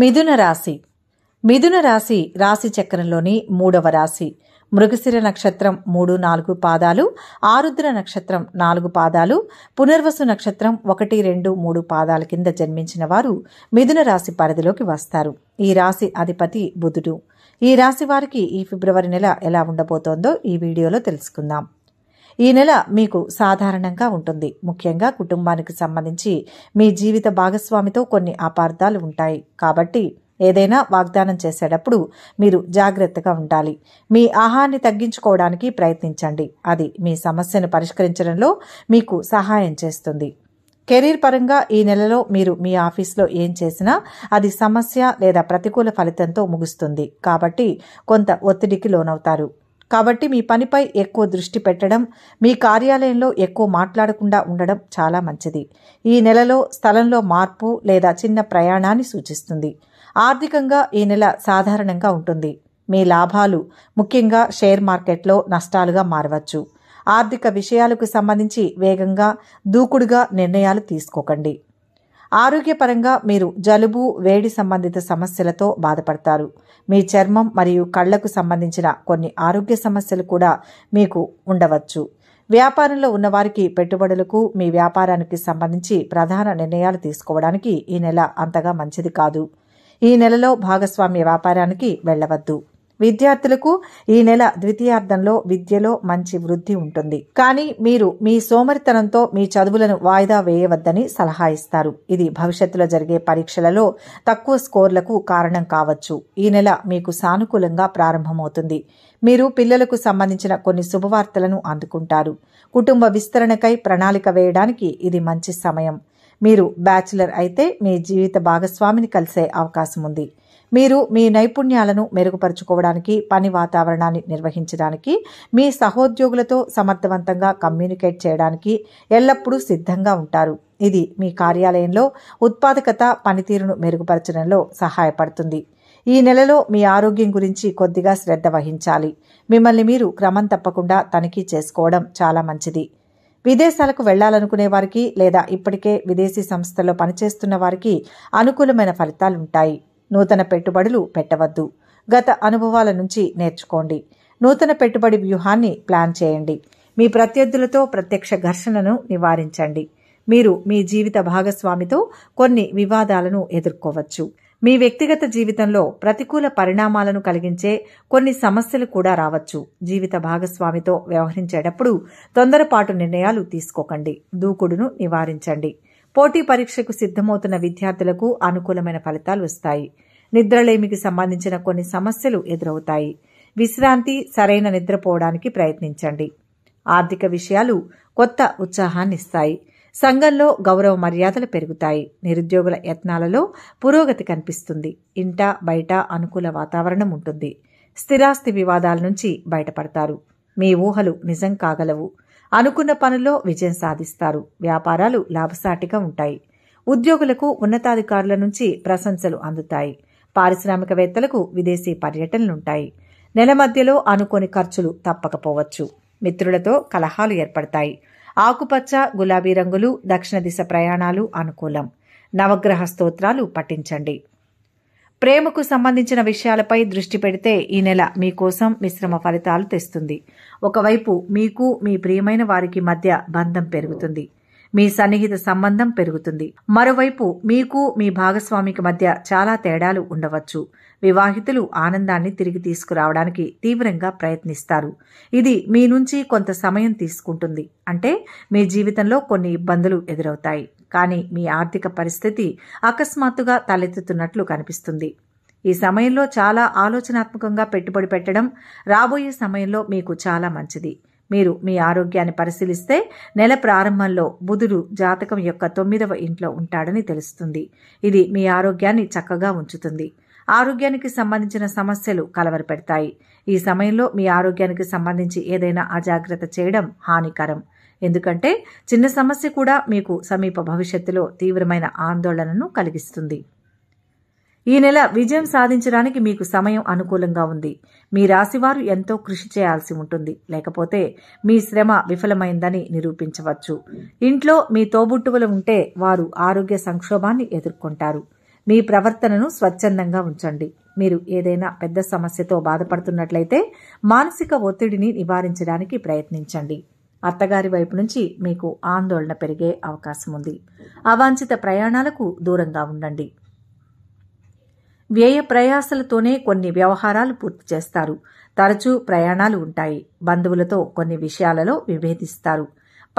మిథున రాశి మిథున రాశి రాశి చక్రంలోని మూడవ రాశి మృగశిర నక్షత్రం మూడు నాలుగు పాదాలు ఆరుద్ర నక్షత్రం నాలుగు పాదాలు పునర్వసు నక్షత్రం ఒకటి రెండు మూడు పాదాల కింద జన్మించిన వారు మిథున రాశి పరిధిలోకి వస్తారు ఈ రాశి అధిపతి బుధుడు ఈ రాశి వారికి ఈ ఫిబ్రవరి నెల ఎలా ఉండబోతోందో ఈ వీడియోలో తెలుసుకుందాం ఈ నెల మీకు సాధారణంగా ఉంటుంది ముఖ్యంగా కుటుంబానికి సంబంధించి మీ జీవిత భాగస్వామితో కొన్ని అపార్థాలు ఉంటాయి కాబట్టి ఏదైనా వాగ్దానం చేసేటప్పుడు మీరు జాగ్రత్తగా ఉండాలి మీ ఆహాన్ని తగ్గించుకోవడానికి ప్రయత్నించండి అది మీ సమస్యను పరిష్కరించడంలో మీకు సహాయం చేస్తుంది కెరీర్ పరంగా ఈ నెలలో మీరు మీ ఆఫీస్లో ఏం చేసినా అది సమస్య లేదా ప్రతికూల ఫలితంతో ముగుస్తుంది కాబట్టి కొంత ఒత్తిడికి లోనవుతారు కాబట్టి మీ పనిపై ఎక్కువ దృష్టి పెట్టడం మీ కార్యాలయంలో ఎక్కువ మాట్లాడకుండా ఉండడం చాలా మంచిది ఈ నెలలో స్థలంలో మార్పు లేదా చిన్న ప్రయాణాన్ని సూచిస్తుంది ఆర్థికంగా ఈ నెల సాధారణంగా ఉంటుంది మీ లాభాలు ముఖ్యంగా షేర్ మార్కెట్లో నష్టాలుగా మారవచ్చు ఆర్థిక విషయాలకు సంబంధించి వేగంగా దూకుడుగా నిర్ణయాలు తీసుకోకండి ఆరోగ్యపరంగా మీరు జలుబు వేడి సంబంధిత సమస్యలతో బాధపడతారు మీ చర్మం మరియు కళ్లకు సంబంధించిన కొన్ని ఆరోగ్య సమస్యలు కూడా మీకు ఉండవచ్చు వ్యాపారంలో ఉన్నవారికి పెట్టుబడులకు మీ వ్యాపారానికి సంబంధించి ప్రధాన నిర్ణయాలు తీసుకోవడానికి ఈ నెల అంతగా మంచిది కాదు ఈ నెలలో భాగస్వామ్య వ్యాపారానికి వెళ్లవద్దు విద్యార్థులకు ఈ నెల ద్వితీయార్థంలో విద్యలో మంచి వృద్ధి ఉంటుంది కానీ మీరు మీ సోమరితనంతో మీ చదువులను వాయిదా వేయవద్దని సలహా ఇస్తారు ఇది భవిష్యత్తులో జరిగే పరీక్షలలో తక్కువ స్కోర్లకు కారణం కావచ్చు ఈ నెల మీకు సానుకూలంగా ప్రారంభమవుతుంది మీరు పిల్లలకు సంబంధించిన కొన్ని శుభవార్తలను అందుకుంటారు కుటుంబ విస్తరణకై ప్రణాళిక వేయడానికి ఇది మంచి సమయం మీరు బ్యాచిలర్ అయితే మీ జీవిత భాగస్వామిని కలిసే అవకాశం ఉంది మీరు మీ నైపుణ్యాలను మెరుగుపరుచుకోవడానికి పని వాతావరణాన్ని నిర్వహించడానికి మీ సహోద్యోగులతో సమర్థవంతంగా కమ్యూనికేట్ చేయడానికి ఎల్లప్పుడూ సిద్ధంగా ఉంటారు ఇది మీ కార్యాలయంలో ఉత్పాదకత పనితీరును మెరుగుపరచడంలో సహాయపడుతుంది ఈ నెలలో మీ ఆరోగ్యం గురించి కొద్దిగా శ్రద్ధ వహించాలి మిమ్మల్ని మీరు క్రమం తప్పకుండా తనిఖీ చేసుకోవడం చాలా మంచిది విదేశాలకు వెళ్లాలనుకునే వారికి లేదా ఇప్పటికే విదేశీ సంస్థల్లో పనిచేస్తున్న వారికి అనుకూలమైన ఫలితాలుంటాయి నూతన పెట్టుబడులు పెట్టవద్దు గత అనుభవాల నుంచి నేర్చుకోండి నూతన పెట్టుబడి వ్యూహాన్ని ప్లాన్ చేయండి మీ ప్రత్యర్థులతో ప్రత్యక్ష ఘర్షణను నివారించండి మీరు మీ జీవిత భాగస్వామితో కొన్ని వివాదాలను ఎదుర్కోవచ్చు మీ వ్యక్తిగత జీవితంలో ప్రతికూల పరిణామాలను కలిగించే కొన్ని సమస్యలు కూడా రావచ్చు జీవిత భాగస్వామితో వ్యవహరించేటప్పుడు తొందరపాటు నిర్ణయాలు తీసుకోకండి దూకుడును నివారించండి పోటీ పరీక్షకు సిద్దమవుతున్న విద్యార్థులకు అనుకూలమైన ఫలితాలు వస్తాయి నిద్రలేమికి సంబంధించిన కొన్ని సమస్యలు ఎదురవుతాయి విశ్రాంతి సరైన నిద్రపోవడానికి ప్రయత్నించండి ఆర్థిక విషయాలు కొత్త ఉత్సాహాన్ని ఇస్తాయి సంఘంలో గౌరవ మర్యాదలు పెరుగుతాయి నిరుద్యోగుల యత్నాలలో పురోగతి కనిపిస్తుంది ఇంట బయట అనుకూల వాతావరణం ఉంటుంది స్థిరాస్తి వివాదాల నుంచి బయటపడతారు మీ ఊహలు నిజం కాగలవు అనుకున్న పనుల్లో విజయం సాధిస్తారు వ్యాపారాలు లాభసాటిగా ఉంటాయి ఉద్యోగులకు ఉన్నతాధికారుల నుంచి ప్రశంసలు అందుతాయి పారిశ్రామికవేత్తలకు విదేశీ పర్యటనలుంటాయి నెల మధ్యలో అనుకోని ఖర్చులు తప్పకపోవచ్చు మిత్రులతో కలహాలు ఏర్పడతాయి ఆకుపచ్చ గులాబీ రంగులు దక్షిణ దిశ ప్రయాణాలు అనుకూలం నవగ్రహ స్తోత్రాలు పఠించండి ప్రేమకు సంబంధించిన విషయాలపై దృష్టి పెడితే ఈ నెల మీకోసం మిశ్రమ ఫలితాలు తెస్తుంది ఒకవైపు మీకు మీ ప్రియమైన వారికి మధ్య బంధం పెరుగుతుంది మీ సన్నిహిత సంబంధం పెరుగుతుంది మరోవైపు మీకు మీ భాగస్వామికి మధ్య చాలా తేడాలు ఉండవచ్చు వివాహితులు ఆనందాన్ని తిరిగి తీసుకురావడానికి తీవ్రంగా ప్రయత్నిస్తారు ఇది మీ నుంచి కొంత సమయం తీసుకుంటుంది అంటే మీ జీవితంలో కొన్ని ఇబ్బందులు ఎదురవుతాయి కానీ మీ ఆర్థిక పరిస్థితి అకస్మాత్తుగా తలెత్తుతున్నట్లు కనిపిస్తుంది ఈ సమయంలో చాలా ఆలోచనాత్మకంగా పెట్టుబడి పెట్టడం రాబోయే సమయంలో మీకు చాలా మంచిది మీరు మీ ఆరోగ్యాన్ని పరిశీలిస్తే నెల ప్రారంభంలో బుధుడు జాతకం యొక్క తొమ్మిదవ ఇంట్లో ఉంటాడని తెలుస్తుంది ఇది మీ ఆరోగ్యాన్ని చక్కగా ఉంచుతుంది ఆరోగ్యానికి సంబంధించిన సమస్యలు కలవరపెడతాయి ఈ సమయంలో మీ ఆరోగ్యానికి సంబంధించి ఏదైనా అజాగ్రత్త చేయడం హానికరం ఎందుకంటే చిన్న సమస్య కూడా మీకు సమీప భవిష్యత్తులో తీవ్రమైన ఆందోళనను కలిగిస్తుంది ఈ నెల విజయం సాధించడానికి మీకు సమయం అనుకూలంగా ఉంది మీ రాశివారు ఎంతో కృషి చేయాల్సి ఉంటుంది లేకపోతే మీ శ్రమ విఫలమైందని నిరూపించవచ్చు ఇంట్లో మీ తోబుట్టువులు ఉంటే వారు ఆరోగ్య సంక్షోభాన్ని ఎదుర్కొంటారు మీ ప్రవర్తనను స్వచ్ఛందంగా ఉంచండి మీరు ఏదైనా పెద్ద సమస్యతో బాధపడుతున్నట్లయితే మానసిక ఒత్తిడిని నివారించడానికి ప్రయత్నించండి అత్తగారి వైపు నుంచి మీకు ఆందోళన పెరిగే అవకాశం ఉంది అవాంఛిత ప్రయాణాలకు దూరంగా ఉండండి వ్యయ ప్రయాసలతోనే కొన్ని వ్యవహారాలు పూర్తి చేస్తారు తరచూ ప్రయాణాలు ఉంటాయి బంధువులతో కొన్ని విషయాలలో విభేదిస్తారు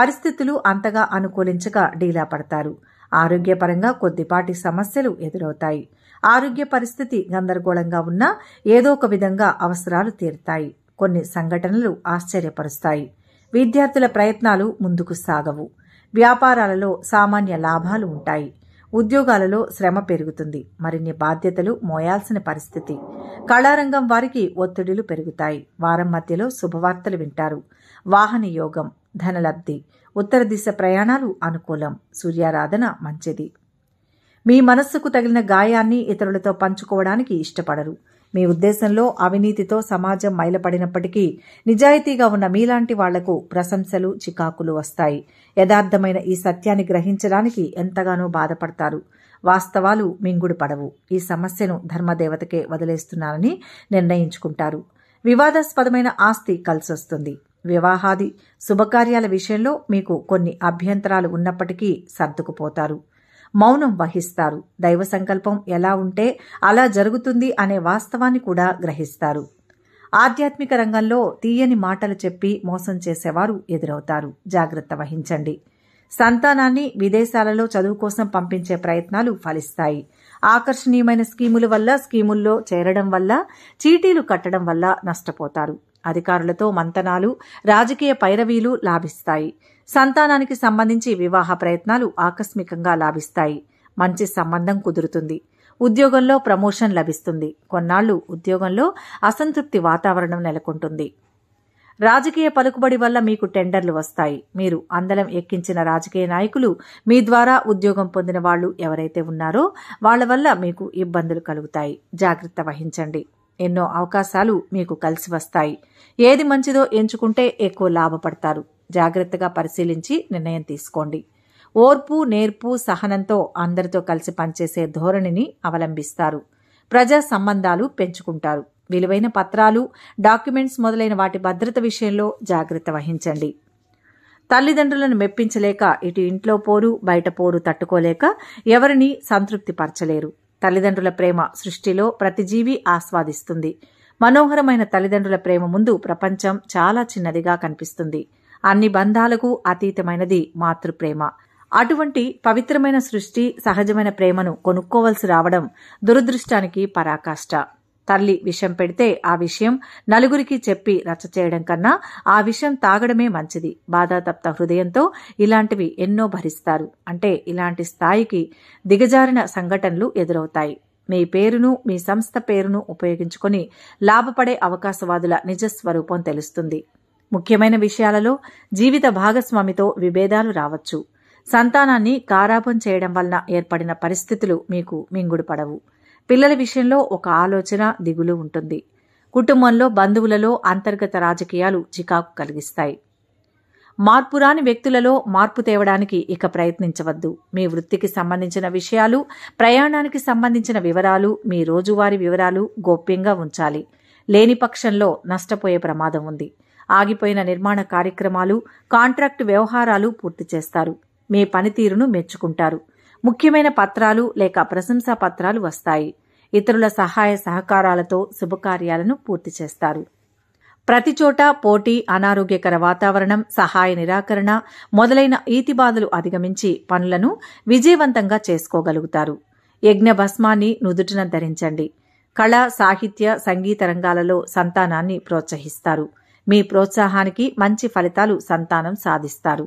పరిస్థితులు అంతగా అనుకూలించక డీలా పడతారు ఆరోగ్యపరంగా కొద్దిపాటి సమస్యలు ఎదురవుతాయి ఆరోగ్య పరిస్థితి గందరగోళంగా ఉన్నా ఏదో ఒక విధంగా అవసరాలు తీరుతాయి కొన్ని సంఘటనలు ఆశ్చర్యపరుస్తాయి విద్యార్థుల ప్రయత్నాలు ముందుకు సాగవు వ్యాపారాలలో సామాన్య లాభాలు ఉంటాయి ఉద్యోగాలలో శ్రమ పెరుగుతుంది మరిన్ని బాధ్యతలు మోయాల్సిన పరిస్థితి కళారంగం వారికి ఒత్తిడులు పెరుగుతాయి వారం మధ్యలో శుభవార్తలు వింటారు వాహన యోగం ధనలబ్ది ఉత్తర దిశ ప్రయాణాలు అనుకూలం సూర్యారాధన మంచిది మీ మనస్సుకు తగిలిన గాయాన్ని ఇతరులతో పంచుకోవడానికి ఇష్టపడరు మీ ఉద్దేశంలో అవినీతితో సమాజం మైలపడినప్పటికీ నిజాయితీగా ఉన్న మీలాంటి వాళ్లకు ప్రశంసలు చికాకులు వస్తాయి యథార్థమైన ఈ సత్యాన్ని గ్రహించడానికి ఎంతగానో బాధపడతారు వాస్తవాలు మింగుడు పడవు ఈ సమస్యను ధర్మదేవతకే వదిలేస్తున్నారని నిర్ణయించుకుంటారు వివాదాస్పదమైన ఆస్తి కలిసొస్తుంది వివాహాది శుభకార్యాల విషయంలో మీకు కొన్ని అభ్యంతరాలు ఉన్నప్పటికీ సర్దుకుపోతారు మౌనం వహిస్తారు దైవ సంకల్పం ఎలా ఉంటే అలా జరుగుతుంది అనే వాస్తవాన్ని కూడా గ్రహిస్తారు ఆధ్యాత్మిక రంగంలో తీయని మాటలు చెప్పి మోసం చేసేవారు ఎదురవుతారు జాగ్రత్త వహించండి సంతానాన్ని విదేశాలలో చదువు కోసం పంపించే ప్రయత్నాలు ఫలిస్తాయి ఆకర్షణీయమైన స్కీముల వల్ల స్కీముల్లో చేరడం వల్ల చీటీలు కట్టడం వల్ల నష్టపోతారు అధికారులతో మంతనాలు రాజకీయ పైరవీలు లాభిస్తాయి సంతానానికి సంబంధించి వివాహ ప్రయత్నాలు ఆకస్మికంగా లాభిస్తాయి మంచి సంబంధం కుదురుతుంది ఉద్యోగంలో ప్రమోషన్ లభిస్తుంది కొన్నాళ్లు ఉద్యోగంలో అసంతృప్తి వాతావరణం నెలకొంటుంది రాజకీయ పలుకుబడి వల్ల మీకు టెండర్లు వస్తాయి మీరు అందలం ఎక్కించిన రాజకీయ నాయకులు మీ ద్వారా ఉద్యోగం పొందిన వాళ్లు ఎవరైతే ఉన్నారో వాళ్ల వల్ల మీకు ఇబ్బందులు కలుగుతాయి జాగ్రత్త వహించండి ఎన్నో అవకాశాలు మీకు కలిసి వస్తాయి ఏది మంచిదో ఎంచుకుంటే ఎక్కువ లాభపడతారు జాగ్రత్తగా పరిశీలించి నిర్ణయం తీసుకోండి ఓర్పు నేర్పు సహనంతో అందరితో కలిసి పనిచేసే ధోరణిని అవలంబిస్తారు ప్రజా సంబంధాలు పెంచుకుంటారు విలువైన పత్రాలు డాక్యుమెంట్స్ మొదలైన వాటి భద్రత విషయంలో జాగ్రత్త వహించండి తల్లిదండ్రులను మెప్పించలేక ఇటు ఇంట్లో పోరు బయట పోరు తట్టుకోలేక ఎవరిని సంతృప్తిపరచలేరు తల్లిదండ్రుల ప్రేమ సృష్టిలో ప్రతి జీవి ఆస్వాదిస్తుంది మనోహరమైన తల్లిదండ్రుల ప్రేమ ముందు ప్రపంచం చాలా చిన్నదిగా కనిపిస్తుంది అన్ని బంధాలకు అతీతమైనది మాతృప్రేమ అటువంటి పవిత్రమైన సృష్టి సహజమైన ప్రేమను కొనుక్కోవలసి రావడం దురదృష్టానికి పరాకాష్ట తల్లి విషం పెడితే ఆ విషయం నలుగురికి చెప్పి రచ్చ చేయడం కన్నా ఆ విషయం తాగడమే మంచిది బాధాతప్త హృదయంతో ఇలాంటివి ఎన్నో భరిస్తారు అంటే ఇలాంటి స్థాయికి దిగజారిన సంఘటనలు ఎదురవుతాయి మీ పేరును మీ సంస్థ పేరును ఉపయోగించుకొని లాభపడే అవకాశవాదుల నిజస్వరూపం తెలుస్తుంది ముఖ్యమైన విషయాలలో జీవిత భాగస్వామితో విభేదాలు రావచ్చు సంతానాన్ని కారాపం చేయడం వలన ఏర్పడిన పరిస్థితులు మీకు మింగుడుపడవు పిల్లల విషయంలో ఒక ఆలోచన దిగులు ఉంటుంది కుటుంబంలో బంధువులలో అంతర్గత రాజకీయాలు చికాకు కలిగిస్తాయి మార్పురాని వ్యక్తులలో మార్పు తేవడానికి ఇక ప్రయత్నించవద్దు మీ వృత్తికి సంబంధించిన విషయాలు ప్రయాణానికి సంబంధించిన వివరాలు మీ రోజువారీ వివరాలు గోప్యంగా ఉంచాలి లేని పక్షంలో నష్టపోయే ప్రమాదం ఉంది ఆగిపోయిన నిర్మాణ కార్యక్రమాలు కాంట్రాక్టు వ్యవహారాలు పూర్తి చేస్తారు మీ పనితీరును మెచ్చుకుంటారు ముఖ్యమైన పత్రాలు లేక ప్రశంసా పత్రాలు వస్తాయి ఇతరుల సహాయ సహకారాలతో శుభకార్యాలను పూర్తి చేస్తారు ప్రతి చోట పోటీ అనారోగ్యకర వాతావరణం సహాయ నిరాకరణ మొదలైన ఈతిబాధలు అధిగమించి పనులను విజయవంతంగా చేసుకోగలుగుతారు యజ్ఞభస్మాన్ని నుదుటిన ధరించండి కళ సాహిత్య సంగీత రంగాలలో సంతానాన్ని ప్రోత్సహిస్తారు మీ ప్రోత్సాహానికి మంచి ఫలితాలు సంతానం సాధిస్తారు